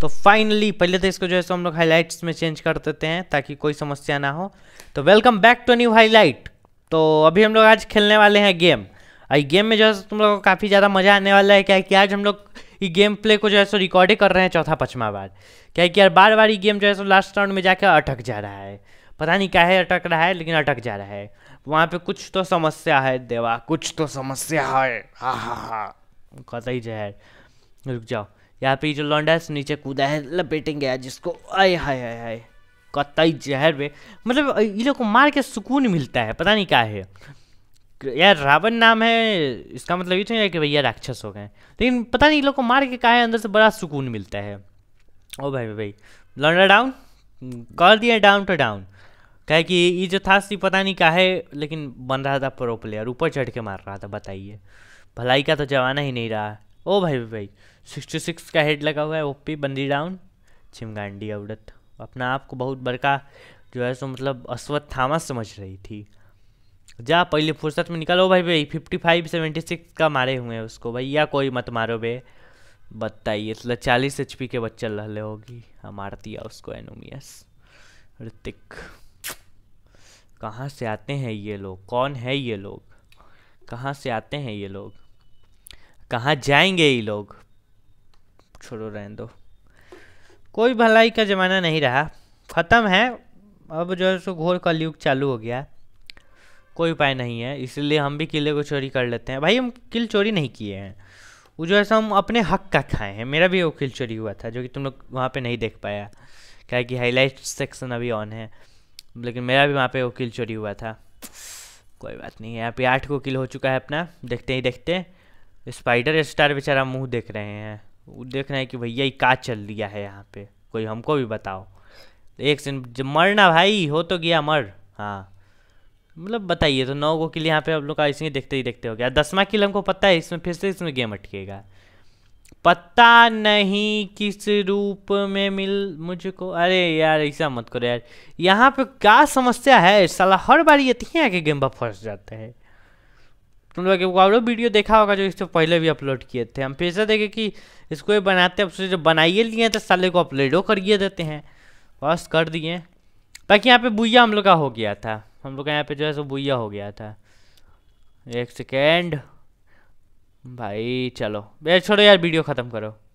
तो फाइनली पहले तो इसको जो है सो हम लोग हाईलाइट्स में चेंज कर देते हैं ताकि कोई समस्या ना हो तो welcome back to new highlight तो अभी हम लोग आज खेलने वाले हैं गेम आई गेम में जो है तुम लोगों को काफ़ी ज़्यादा मज़ा आने वाला है क्या कि आज हम लोग ये गेम प्ले को जो है सो रिकॉर्ड कर रहे हैं चौथा पचमा बार क्या कि यार बार बार ये गेम जो है सो लास्ट राउंड में जाकर अटक जा रहा है पता नहीं क्या है अटक रहा है लेकिन अटक जा रहा है वहाँ पे कुछ तो समस्या है देवा कुछ तो समस्या है हाँ हाँ हाँ कत ही जहर रुक जाओ यहाँ पे जो लौंडा है नीचे कूदा है लपेटेंगे गया जिसको आय हाय हाय हाय कतई जहर में मतलब ये लोग को मार के सुकून मिलता है पता नहीं क्या है यार रावण नाम है इसका मतलब ये तो नहीं है कि भैया राक्षस हो गए लेकिन पता नहीं ये लोग को मार के कहा है अंदर से बड़ा सुकून मिलता है ओ भाई भाई लौंडा डाउन कर दिया डाउन टू डाउन कहे कि ये जो था सी पता नहीं क्या है लेकिन बन रहा था प्रो प्लेयर ऊपर चढ़ के मार रहा था बताइए भलाई का तो जवाना ही नहीं रहा ओ भाई भाई सिक्सटी सिक्स का हेड लगा हुआ है ओपी बंदी डाउन चिमगांडी अवरत अपना आप को बहुत बड़का जो है सो मतलब अश्वत्थामा समझ रही थी जा पहले फुर्सत में निकलो भाई भाई फिफ्टी फाइव सेवेंटी सिक्स का मारे हुए हैं उसको भैया कोई मत मारो बे बताइए इसलिए चालीस एच पी के बच्चा लहले होगी हाँ मार दिया उसको एनोमियस ऋतिक कहाँ से आते हैं ये लोग कौन है ये लोग कहाँ से आते हैं ये लोग कहाँ जाएंगे ये लोग छोड़ो रहने दो कोई भलाई का ज़माना नहीं रहा ख़त्म है अब जो है सो घोर का कलयुग चालू हो गया कोई उपाय नहीं है इसलिए हम भी किले को चोरी कर लेते हैं भाई हम किल चोरी नहीं किए हैं वो जो है सो हम अपने हक का खाए हैं मेरा भी वो किल चोरी हुआ था जो कि तुम लोग वहाँ पे नहीं देख पाया क्या कि हाईलाइट सेक्शन अभी ऑन है लेकिन मेरा भी वहाँ पे वो किल चोरी हुआ था कोई बात नहीं है यहाँ पे आठ को किल हो चुका है अपना देखते ही देखते स्पाइडर स्टार बेचारा मुंह देख रहे हैं वो देख रहे हैं कि भैया ये का चल रहा है यहाँ पे कोई हमको भी बताओ एक मर मरना भाई हो तो गया मर हाँ मतलब बताइए तो नौ गो किल यहाँ पे हम लोग का इसमें देखते ही देखते हो गया दसवा किल हमको पता है इसमें फिर से इसमें गेम अटकेगा पता नहीं किस रूप में मिल मुझको अरे यार ऐसा मत करो यार यहाँ पे क्या समस्या है साला हर बार ये आके गेम पर फंस जाते हैं तुम लोग एक और वीडियो देखा होगा जो इससे पहले भी अपलोड किए थे हम फिर से देखे कि इसको ये बनाते हैं जो बनाइए लिए तो साले को अपलोडो करिए देते हैं बस कर दिए बाकी यहाँ पे बुइया हम लोग का हो गया था हम लोग का यहाँ पे जो है सो बुइया हो गया था एक सेकेंड भाई चलो छोड़ो यार वीडियो ख़त्म करो